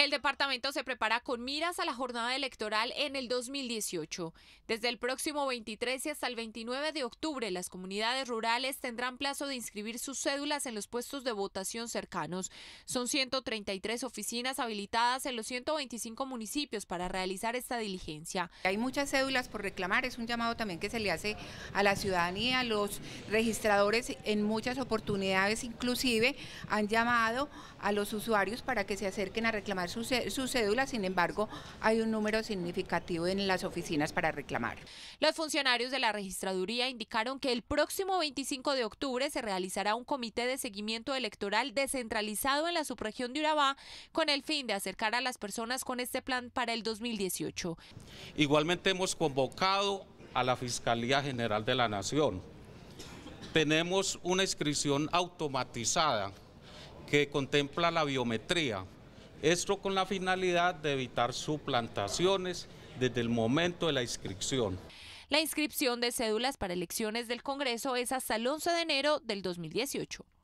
El departamento se prepara con miras a la jornada electoral en el 2018. Desde el próximo 23 hasta el 29 de octubre, las comunidades rurales tendrán plazo de inscribir sus cédulas en los puestos de votación cercanos. Son 133 oficinas habilitadas en los 125 municipios para realizar esta diligencia. Hay muchas cédulas por reclamar, es un llamado también que se le hace a la ciudadanía, los registradores en muchas oportunidades inclusive han llamado a los usuarios para que se acerquen a reclamar su, cédula, sin embargo, hay un número significativo en las oficinas para reclamar. Los funcionarios de la registraduría indicaron que el próximo 25 de octubre se realizará un comité de seguimiento electoral descentralizado en la subregión de Urabá con el fin de acercar a las personas con este plan para el 2018. Igualmente hemos convocado a la Fiscalía General de la Nación. Tenemos una inscripción automatizada que contempla la biometría esto con la finalidad de evitar suplantaciones desde el momento de la inscripción. La inscripción de cédulas para elecciones del Congreso es hasta el 11 de enero del 2018.